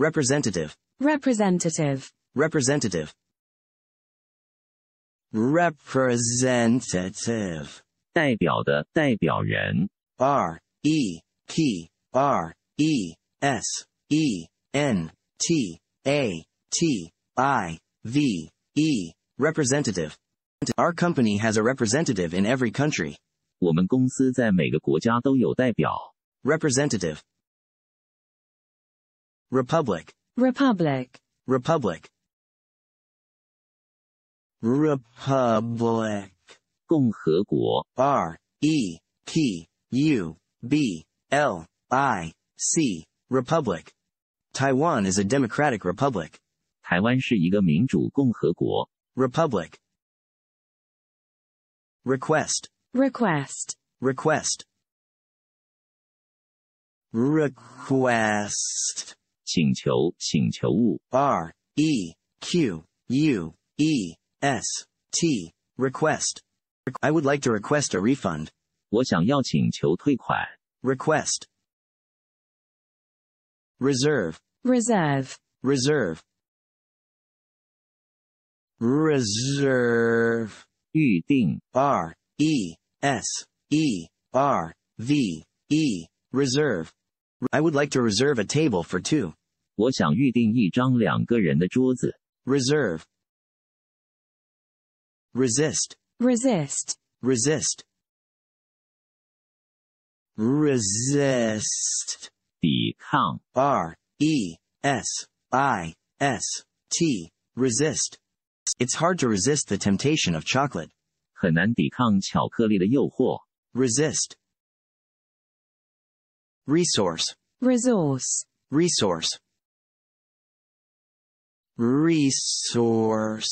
Representative. Representative. Representative. Representative. 代表的代表人. R E P R E S E N T A T I V E. representative. Our company has a representative in every country. 我们公司在每个国家都有代表。Representative. Republic. Republic. Republic. Republic. 共和国。R E P U B L I C. Republic. Taiwan is a democratic republic. Republic. Request. Request. Request. Request. 请求、请求物。R E Q U E S T request. I would like to request a refund. 我想要请求退款。Request. Reserve. Reserve. Reserve. Reserve. 预定。R E S E R V E reserve. I would like to reserve a table for two. 我想预定一张两个人的桌子。Reserve. Resist. Resist. Resist. Resist. 抵抗. R e s i s t. Resist. It's hard to resist the temptation of chocolate. 很难抵抗巧克力的诱惑. Resist. Resource. Resource. Resource resource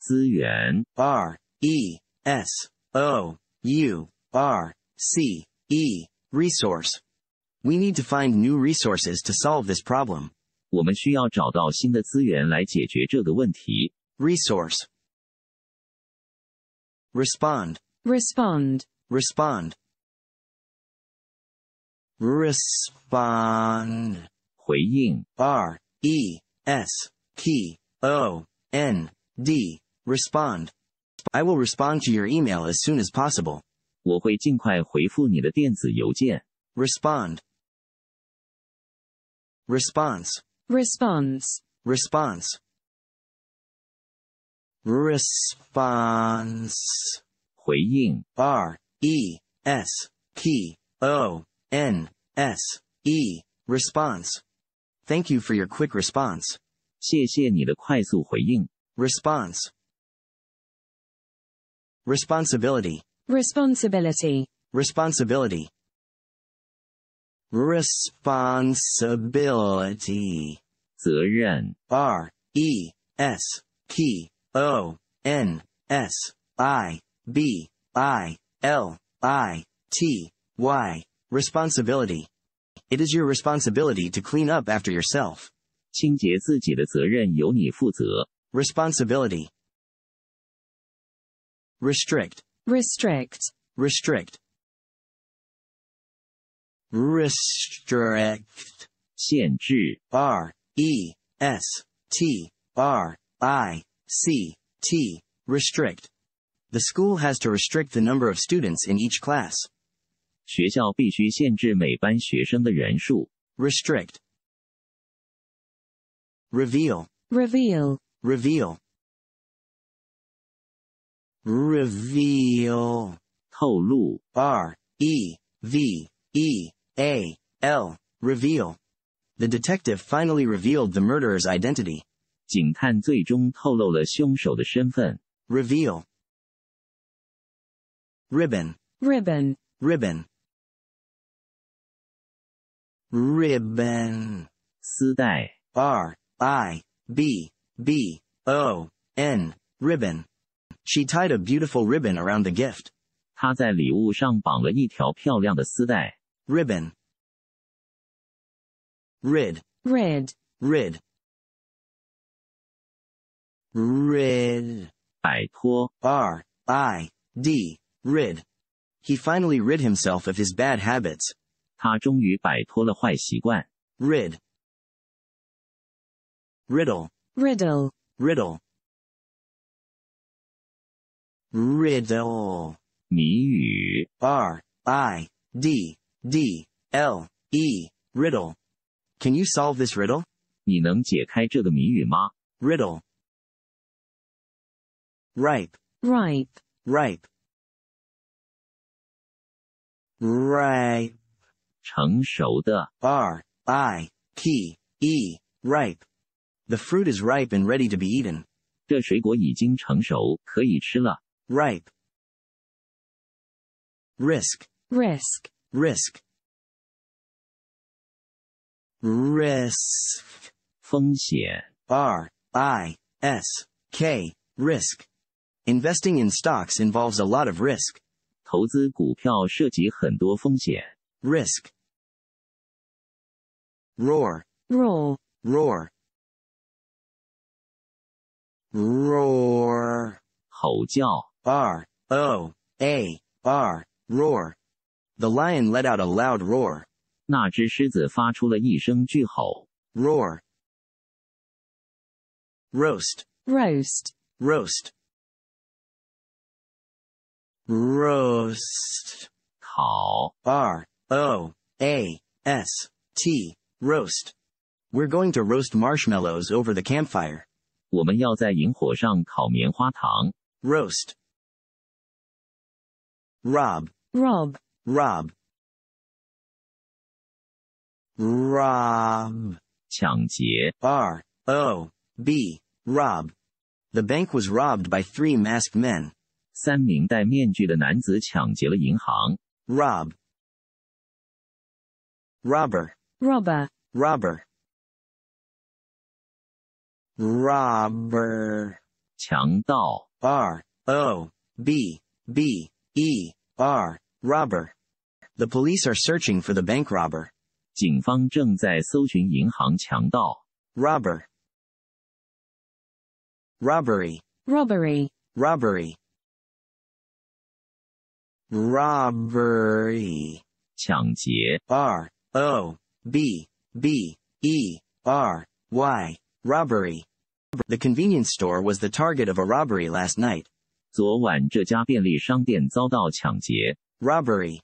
资源 R E S O U R C E resource. We need to find new resources to solve this problem. Resource. Respond. Respond. Respond. Respond. 回应。R E S T O N D respond. I will respond to your email as soon as possible. 我会尽快回复你的电子邮件。Respond. Response. Response. Response. Response. 回应. R E S P O N S E. Response. Thank you for your quick response. 谢谢你的快速回应. Response, Responsibility. Responsibility. Responsibility. Responsibility. 责任。R E S P O N S Responsibility. Responsibility. It is your responsibility to clean up after yourself. 清洁自己的责任由你负责。Responsibility, restrict, restrict, restrict, restrict. 限制。R E S T R I C T, restrict. The school has to restrict the number of students in each class. 学校必须限制每班学生的人数。Restrict. Reveal. Reveal. Reveal. Reveal. 透露。R E V R e v e a l. Reveal. The detective finally revealed the murderer's identity. 警探最终透露了凶手的身份. Reveal. Ribbon. Ribbon. Ribbon. Ribbon. 丝带. R I, B, B, O, N, ribbon. She tied a beautiful ribbon around the gift. Ribbon. Rid. Rid. Rid. Rid. 摆脱。R Rid. He finally rid himself of his bad habits. Rid riddle, riddle, riddle, riddle, 谜语 r i d d l e, riddle. Can you solve this riddle? 你能解开这个谜语吗 Riddle, ripe, ripe, ripe, ripe, 成熟的 r i p e, ripe. The fruit is ripe and ready to be eaten. 这水果已经成熟，可以吃了。Ripe. Risk. Risk. Risk. Risk. 风险。R I S K. Risk. Investing in stocks involves a lot of risk. 投资股票涉及很多风险。Risk. Roar. Roar. Roar roar 吼叫 r o a r roar The lion let out a loud roar 那只狮子发出了一声巨吼 roar roast roast roast roast 烤 r o a s t roast We're going to roast marshmallows over the campfire. 我们要在萤火上烤棉花糖。Roast, rob, rob, rob, rob. 抢劫。R O B, rob. The bank was robbed by three masked men. 三名戴面具的男子抢劫了银行。Rob, robber, robber, robber robber 强盗 R O B B E R robber. The police are searching for the bank robber. 警方正在搜寻银行强盗 robber robbery robbery robbery robbery 抢劫 R O B B E R Y robbery the convenience store was the target of a robbery last night. Robbery.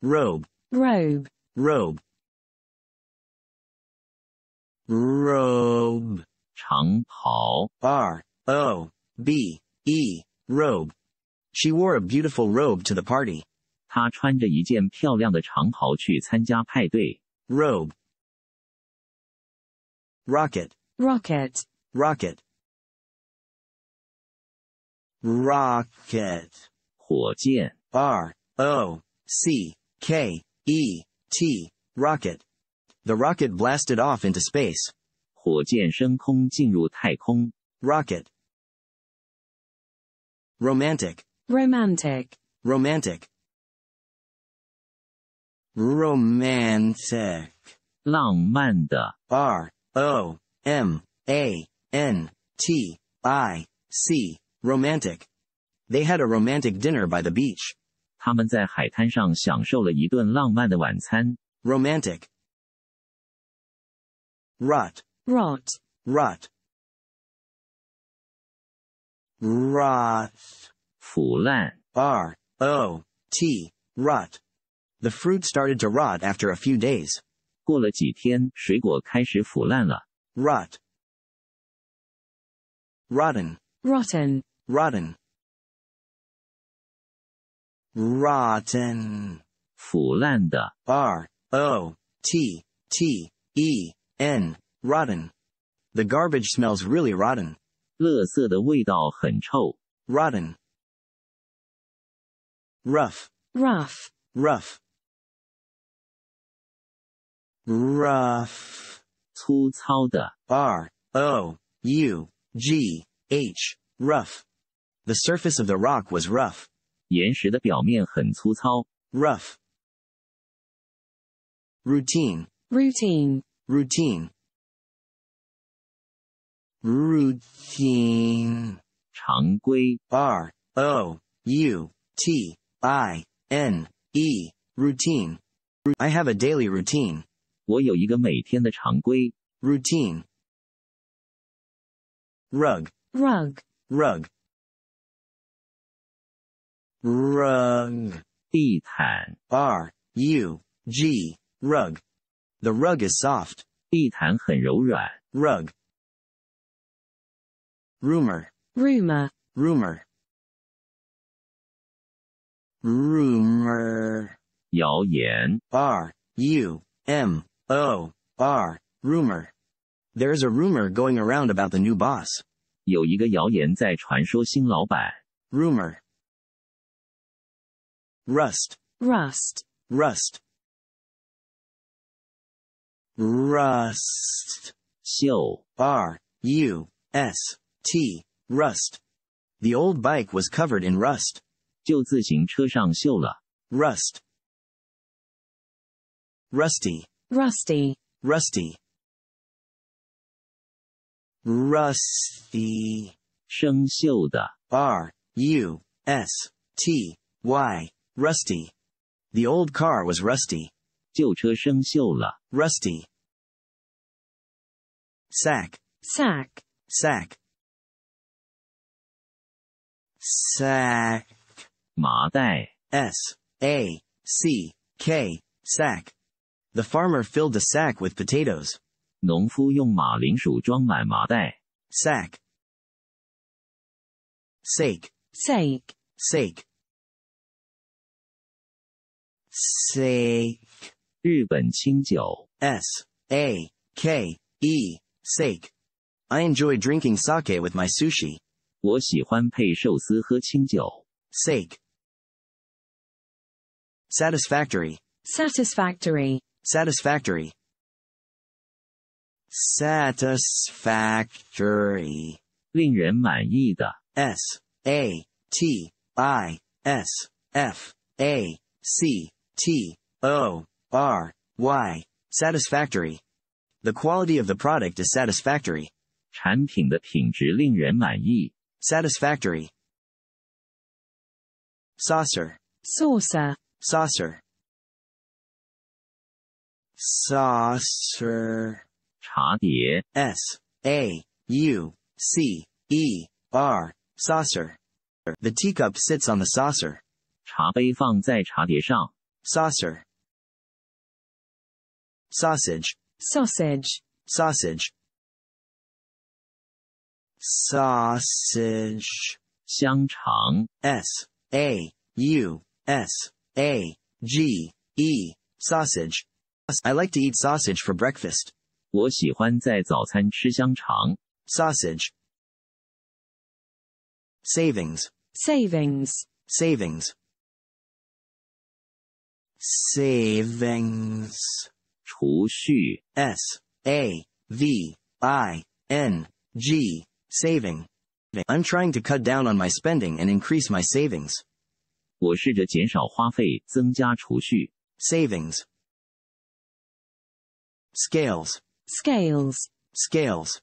Robe. Robe. Robe. Robe. 长袍。R O B E. Robe. She wore a beautiful robe to the party. Robe rocket, rocket, rocket, rocket, 火箭 R O C K E T, rocket. The rocket blasted off into space. 火箭升空进入太空 rocket, romantic, romantic, romantic, romantic, 浪漫的 R O M A N T I C romantic. They had a romantic dinner by the beach. Romantic. Rot. Rot. Rot. Rot. 腐烂. R O T, Rot. The fruit started to rot after a few days. 过了几天，水果开始腐烂了。Rot, rotten, rotten, rotten, rotten. 腐烂的。R O T T E N, rotten. The garbage smells really rotten. 垃圾的味道很臭。Rotten, rough, rough, rough rough 粗糙的 r o u g h rough the surface of the rock was rough 岩石的表面很粗糙 rough routine routine routine routine 常规 r o u t i n e routine I have a daily routine 我有一个每天的常规 routine。rug rug rug rug 地毯 r u g rug the rug is soft. 地毯很柔软.地毯很柔软 rug rumor rumor rumor rumor 谣言 r u m O. Oh, R. rumor. There's a rumor going around about the new boss. Rumor. Rust. Rust. Rust. Rust. 锈. R U S T. Rust. The old bike was covered in rust. Rust. Rusty. Rusty. Rusty. Rusty. 生锈的。R U Rusty. Rusty. The old car was rusty. Rusty. Sack. Sack. Sack. Sack. 麻袋。S A C K. Sack. The farmer filled a sack with potatoes. 农夫用马铃薯装满麻袋。Sack. Sake. Sake. Sake. Sake. 日本清酒。S A K E. Sake. I enjoy drinking sake with my sushi. 我喜欢配寿司喝清酒。Sake. Satisfactory. Satisfactory. Satisfactory. Satisfactory. 令人满意的。S A T I S F A C T O R Y. Satisfactory. The quality of the product is satisfactory. 产品的品质令人满意。Satisfactory. Saucer. Saucer. Saucer saucer 茶碟 S A U C E R saucer The teacup sits on the saucer 茶杯放在茶碟上 saucer sausage sausage sausage sausage 香肠 S A U S A G E sausage I like to eat sausage for breakfast. 我喜欢在早餐吃香肠。Sausage. Savings. Savings. Savings. Savings. 储蓄。S A V Saving. Saving. I'm trying to cut down on my spending and increase my savings. 我试着减少花费，增加储蓄. Savings. Scales. Scales. Scales.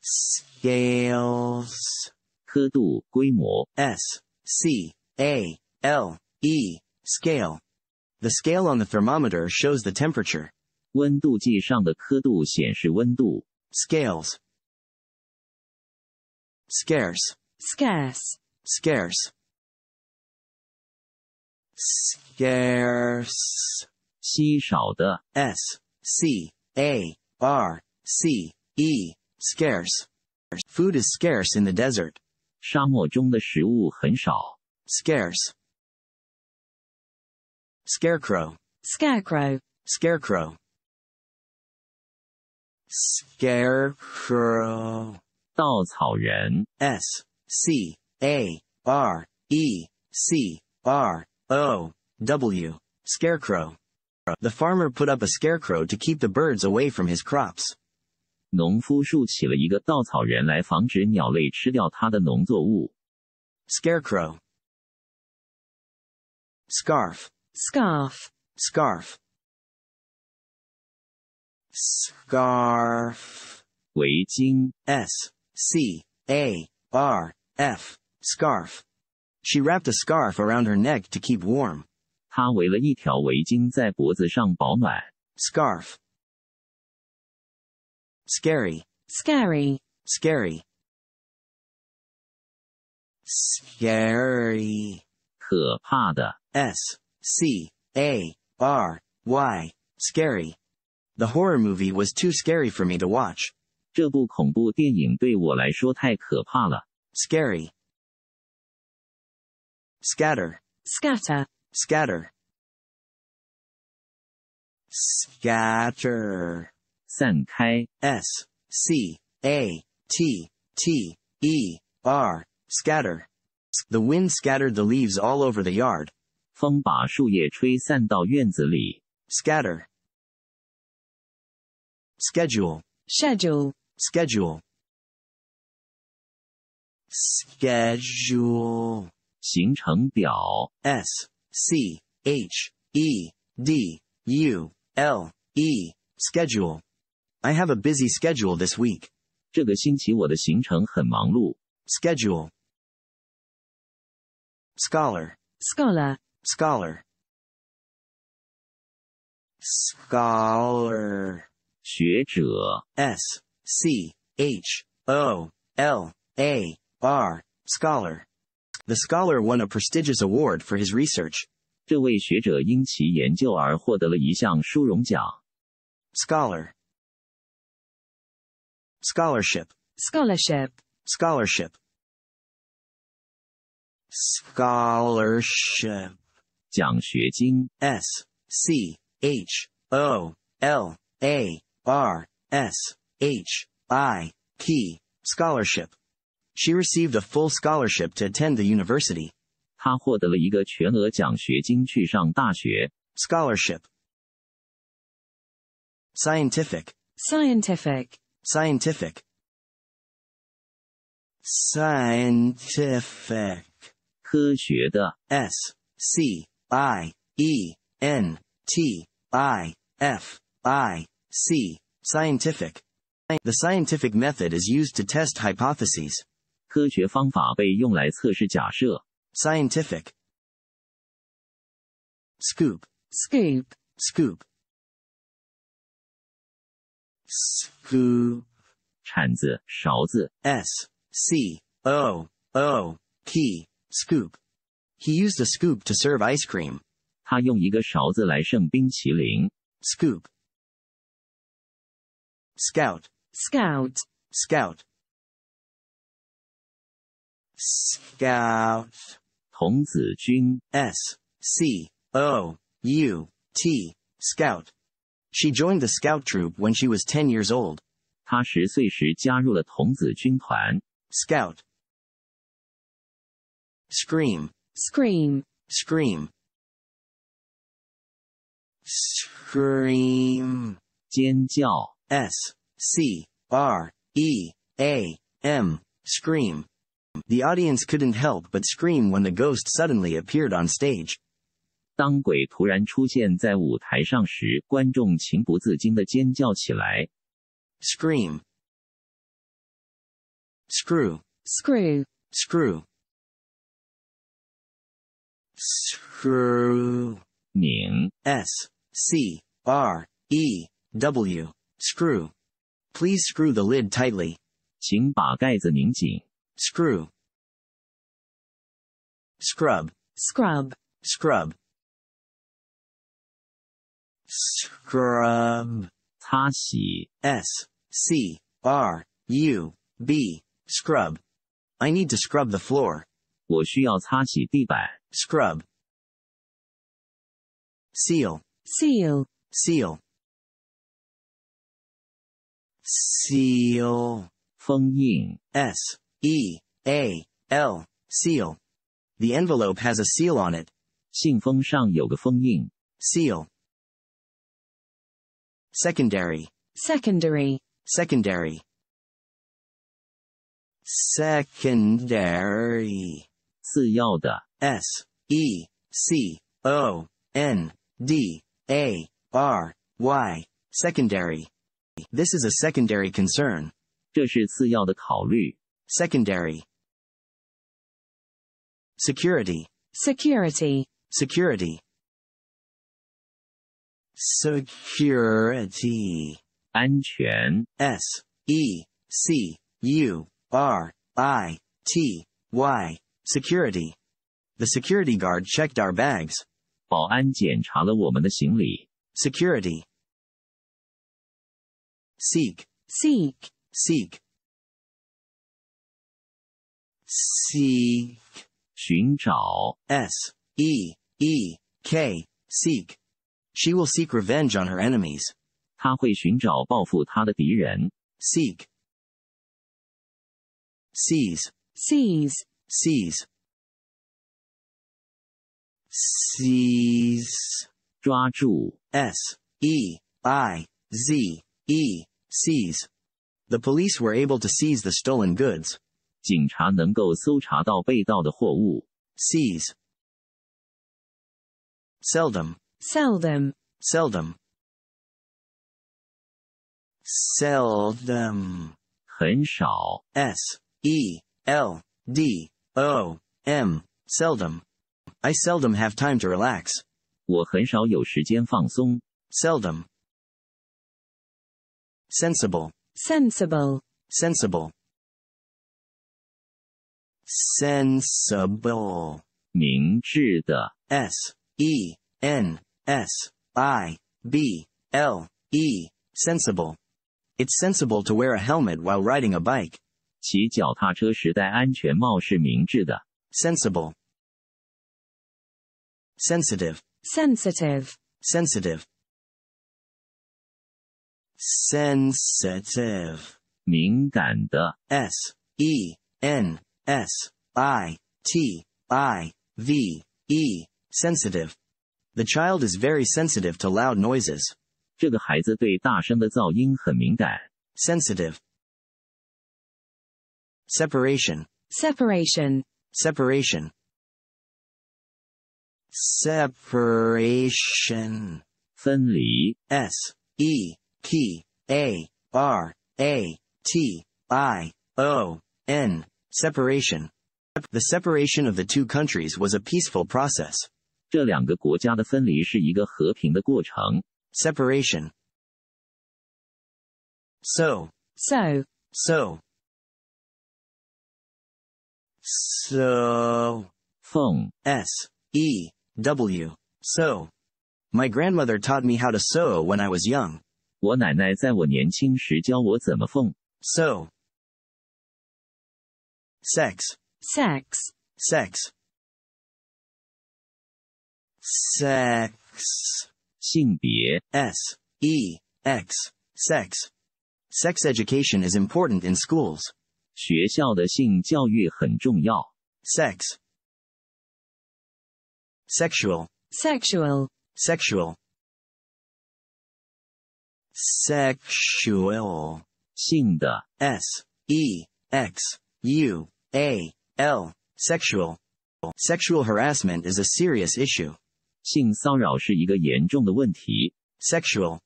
Scales. 刻度、规模。S C S C A L E. Scale. The scale on the thermometer shows the temperature. Scales. Scarce. Scarce. Scarce. Scarce. 稀少的 s c a r c e scarce. Food is scarce in the desert. 沙漠中的食物很少。Scarce. Scarecrow. Scarecrow. Scarecrow. Scarecrow. 稻草人。S C A R E C R O W. Scarecrow. The farmer put up a scarecrow to keep the birds away from his crops. Scarecrow. scarf, scarf, scarf, scarf, 围巾。s c a r f, scarf. She wrapped a scarf around her neck to keep warm. 她围了一条围巾在脖子上保暖。Scarf. Scary. Scary. Scary. Scary. 可怕的。S C A R Y. Scary. The horror movie was too scary for me to watch. 这部恐怖电影对我来说太可怕了。Scary. Scatter. Scatter scatter scatter 散开 s c a t t e r scatter the wind scattered the leaves all over the yard scatter schedule schedule schedule schedule 行程表 s C H E D U L E schedule. I have a busy schedule this week. Schedule. Scholar. Scholar. Scholar. Scholar. 学者。S C H O L A R. Scholar. The scholar won a prestigious award for his research. Scholar, scholarship, scholarship, scholarship, 奖学金. S C H O L A R S H I P, scholarship H I P scholarship。she received a full scholarship to attend the university. Scholarship. scientific, scientific, scientific, scientific, 科学的 s c i e n t i f i c, scientific. The scientific method is used to test hypotheses. 科学方法被用来测试假设。scientific scoop scoop scoop scoop 铲子、勺子。S C O O P scoop. He used a scoop to serve ice cream. 他用一个勺子来盛冰淇淋。Scoop. Scout. Scout. Scout. Scout. 童子军 S C O U T Scout. She joined the scout troop when she was 10 years old. 她十岁时加入了童子军团 Scout. Scream. Scream. Scream. Scream. 尖叫 S C R E A M. Scream. The audience couldn't help but scream when the ghost suddenly appeared on stage. 当鬼突然出现在舞台上时，观众情不自禁地尖叫起来. Scream. screw, screw, screw, screw, 拧 s c r e w, screw. Please screw the lid tightly. 请把盖子拧紧。Screw. Scrub. Scrub. Scrub. Scrub. 擦洗. S. C. R. U. B. Scrub. I need to scrub the floor. 我需要擦洗地板. Scrub. Seal. Seal. Seal. Seal. 封印. S. E A L seal. The envelope has a seal on it. Seal. Secondary. Secondary. Secondary. Secondary. 次要的. S E C O N D A R Y. Secondary. This is a secondary concern. 这是次要的考虑。Secondary. Security. Security. Security. Security. 安全. S E C U R I T Y. Security. The security guard checked our bags. 保安检查了我们的行李. Security. Seek. Seek. Seek seek 寻找 s e e k seek. She will seek revenge on her enemies. 她会寻找报复她的敌人。Seek. Seize. Seize. Seize. Seize. 抓住 s e i z e seize. The police were able to seize the stolen goods. 警察能够搜查到被盗的货物。Seize. Seldom. Seldom. Seldom. Seldom. 很少。S E L Seldom. Seldom. I seldom have time to relax. Seldom. Sensible. Sensible. Sensible sensible 明智的 s e n s i b l e sensible It's sensible to wear a helmet while riding a bike. Sensible. sensitive sensitive sensitive sensitive 敏感的 s e n S I T I V E sensitive. The child is very sensitive to loud noises. Sensitive. Separation. Separation. Separation. Separation. 分离. S E P A R A T I O N. Separation. The separation of the two countries was a peaceful process. Separation. So. So. So. So. Phone. S. E. W. So. My grandmother taught me how to sew when I was young. 我奶奶在我年轻时教我怎么缝。So sex sex sex sex 性别 s e x sex sex education is important in schools 学校的性教育很重要 sex sexual sexual sexual sexual 性的 s e x u a. L. Sexual. Sexual harassment is a serious issue. Sexual.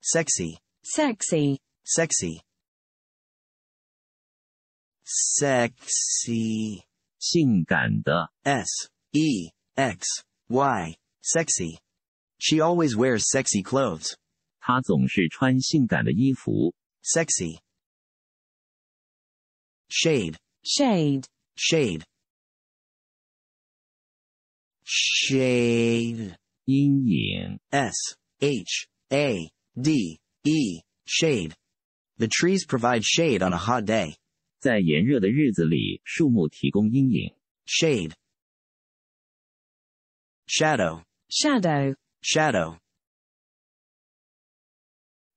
Sexy. Sexy. Sexy. Sexy. 性感的。S. E. X. Y. Sexy. She always wears sexy clothes. Sexy shade shade shade shade 阴影 s h a d e shade the trees provide shade on a hot day 在炎热的日子里，树木提供阴影 shade shadow shadow shadow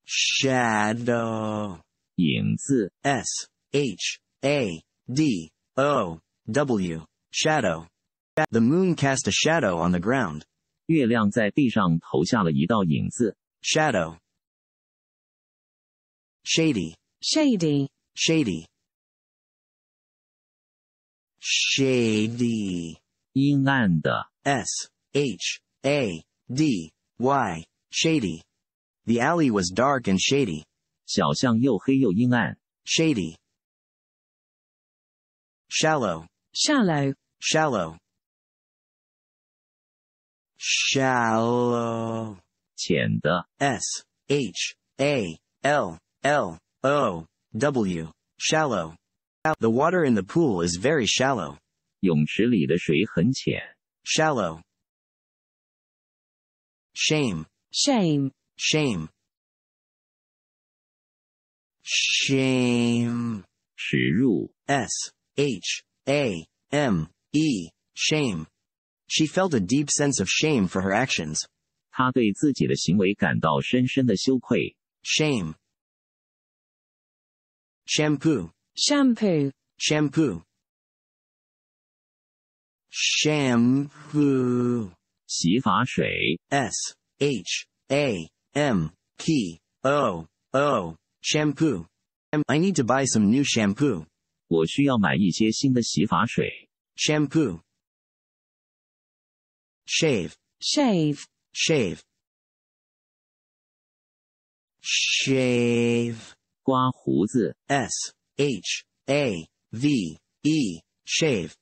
shadow 影子 s h a, D, O, W, shadow. The moon cast a shadow on the ground. Shadow. Shady. Shady. Shady. Shady. 阴暗的。S H A D Y. Shady. The alley was dark and shady shallow, shallow, shallow, shallow, 浅的 s h a l l o w, shallow. The water in the pool is very shallow. Shallow. Shame. Shame. Shame. Shame. S H A M E shame. She felt a deep sense of shame for her actions. Shame. Shampoo. Shampoo. Shampoo. Shampoo. 洗发水。S H A S H A M P O O Shampoo. I need to buy some new shampoo. 我需要买一些新的洗发水. Shampoo. shave, shave, shave, shave, 刮胡子. S H A V E. shave.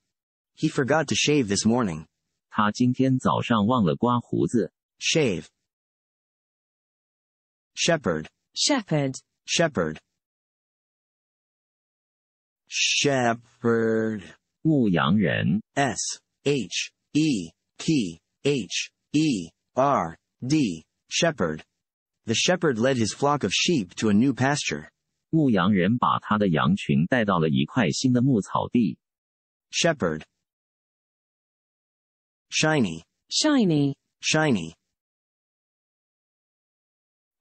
He forgot to shave this morning. 他今天早上忘了刮胡子.他今天早上忘了刮胡子。shave, shepherd, shepherd, shepherd, shepherd 牧羊人 s h e p h e r d shepherd the shepherd led his flock of sheep to a new pasture 牧羊人把他的羊群带到了一块新的牧草地 shepherd shiny shiny shiny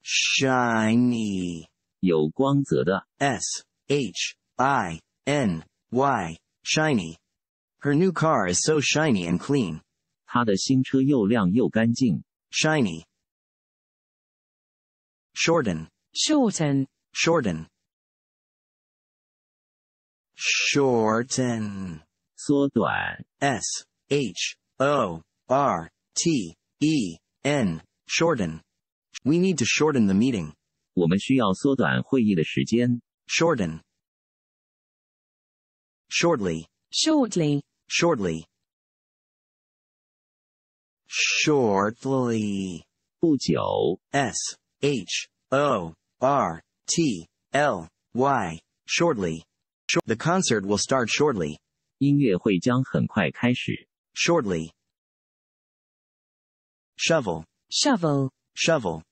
shiny 有光泽的 s h i N. Y. Shiny. Her new car is so shiny and clean. Shiny. Shorten. Shorten. Shorten. Shorten. 缩短。S. H. O. R. T. E. N. Shorten. We need to shorten the meeting. Shorten. Shortly. Shortly. Shortly. Shortly. 不久. S H O R T L Y. Shortly. Short the concert will start shortly. 音乐会将很快开始. Shortly. Shovel. Shovel. Shovel.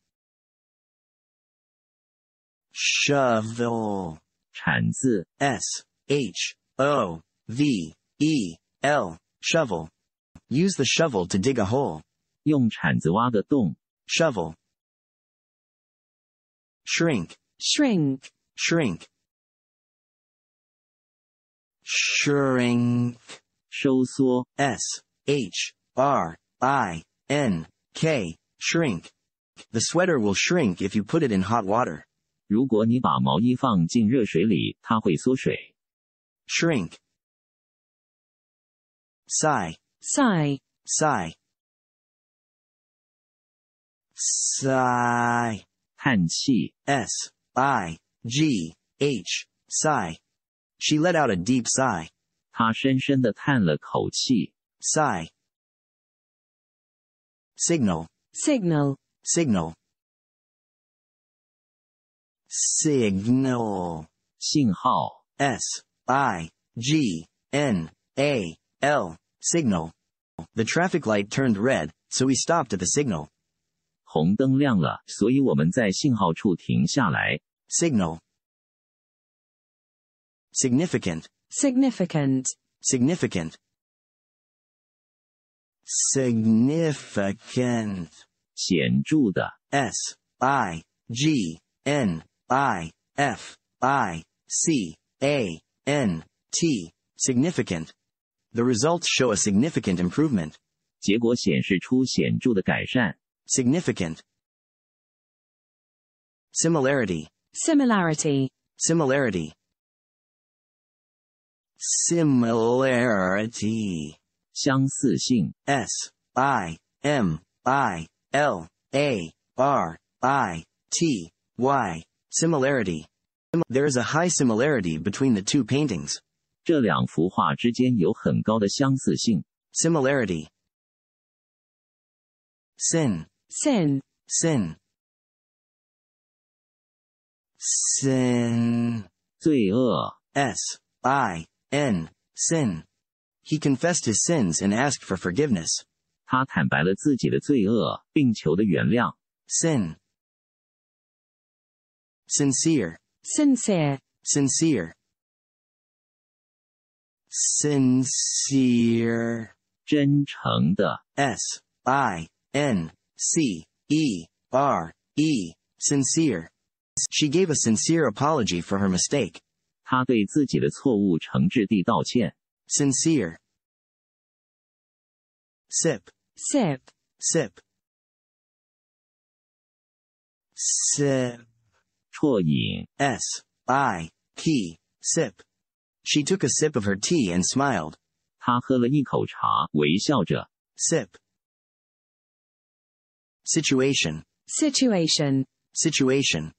Shovel. 铲子. S H O V E L shovel. Use the shovel to dig a hole. Shovel. Shrink. Shrink. Shrink. Shrink. 收缩。S H R I N K. Shrink. The sweater will shrink if you put it in hot water. 如果你把毛衣放进热水里，它会缩水。shrink sigh sigh sigh sigh 한시 s i g h sigh she let out a deep sigh 她深深地叹了口气 sigh signal signal signal signal 信号 s I, G, N, A, L, signal. The traffic light turned red, so we stopped at the signal. 红灯亮了，所以我们在信号处停下来。Signal. Significant. Significant. Significant. Significant. 显著的。S I G N I F I C A n Significant. The results show a significant improvement. Significant. Similarity. Similarity. Similarity. Similarity. 相似性. S. I. M. I. L. A. R. I. T. Y. Similarity. There is a high similarity between the two paintings. Similarity. Sin. Sin. Sin. Sin. 罪恶。S. Sin. Sin. He confessed his sins and asked for forgiveness. Sin. Sincere. Sincere. Sincere. Sincere. 真诚的。S I N C E R E. Sincere. She gave a sincere apology for her mistake. Sincere. Sip. Sip. Sip. Sip. Tuoying. S. I. P. Sip. She took a sip of her tea and smiled. 她喝了一口茶，微笑着。Sip. Situation. Situation. Situation.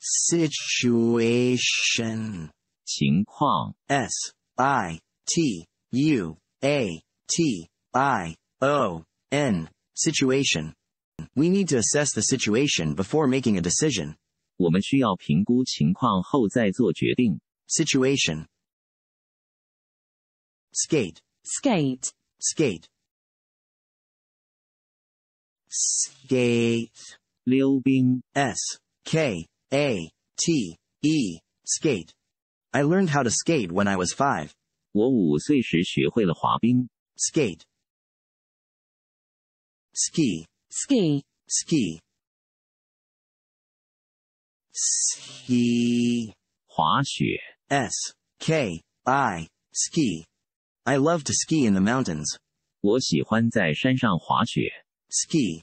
Situation. 情况。S. I. T. U. A. T. I. O. N. Situation. We need to assess the situation before making a decision. Situation. Skate. Skate. Skate. Skate. 溜冰。S K A T E. Skate. I learned how to skate when I was five. 我五岁时学会了滑冰. Skate. Ski ski ski 西滑雪 s k i ski I love to ski in the mountains 我喜欢在山上滑雪 ski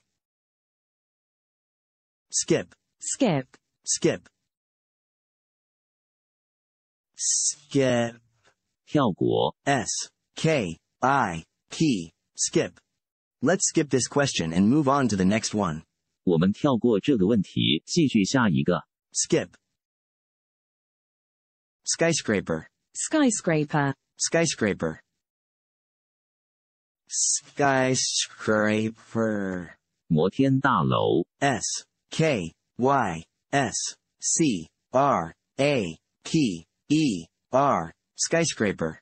skip skip skip skip 跳过 s k i p skip Let's skip this question and move on to the next one. Skip. Skyscraper. Skyscraper. Skyscraper. Skyscraper. 摩天大楼。S K Y S C Skyscraper. Skyscraper.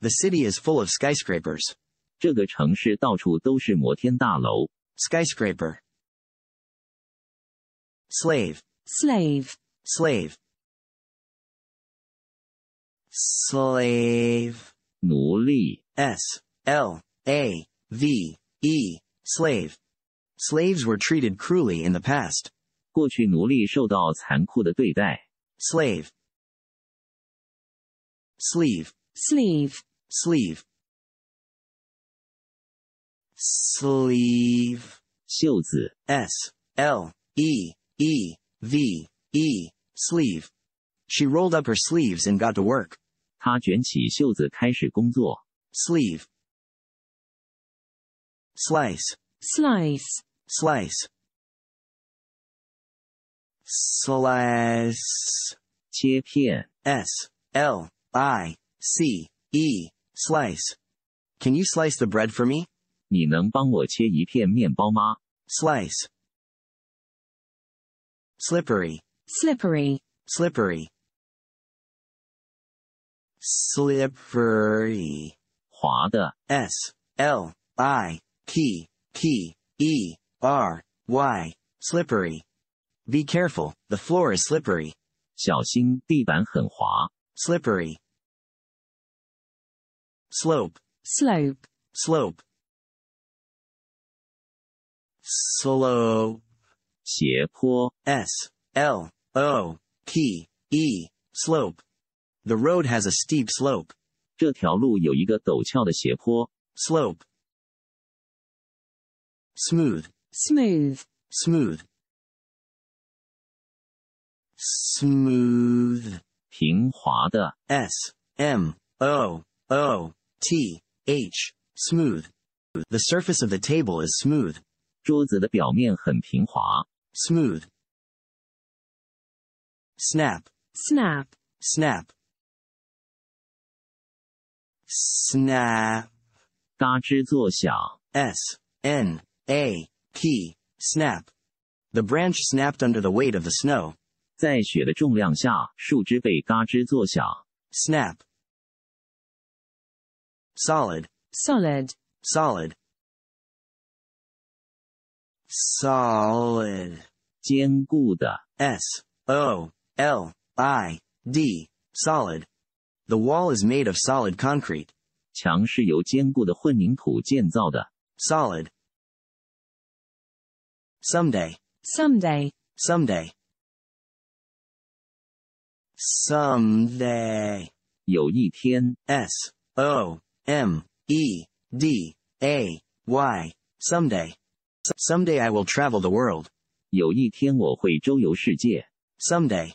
The city is full of skyscrapers. 这个城市到处都是摩天大楼。skyscraper。slave slave slave slave。奴隶。S L A V E slave。Slaves were treated cruelly in the past。过去奴隶受到残酷的对待。slave。sleeve sleeve sleeve。sleeve 袖子 s l e e v e sleeve. She rolled up her sleeves and got to work. 她卷起袖子开始工作。sleeve slice slice slice slice 切片 s l i c e slice Can you slice the bread for me? 你能帮我切一片面包吗？Slice. Slippery. Slippery. Slippery. Slippery. 滑的。S L I P P E R Y. Slippery. Be careful. The floor is slippery. 小心，地板很滑。Slippery. Slope. Slope. Slope slope 斜坡 s l o The road has a steep slope。这条路有一个陡峭的斜坡 Slope. smooth smooth smooth 平滑的 s m o The surface of the table is smooth. 桌子的表面很平滑. Smooth. Snap. Snap. Snap. Snap. 嘎吱作响. S N A P. Snap. The branch snapped under the weight of the snow. Snap. Solid. Solid. Solid solid 坚固的 s o l i d solid The wall is made of solid concrete. Solid. Someday. Someday. Someday. Someday. 有一天。S O M E D A Y. Someday. Someday I will travel the world. 有一天我会周游世界。Someday.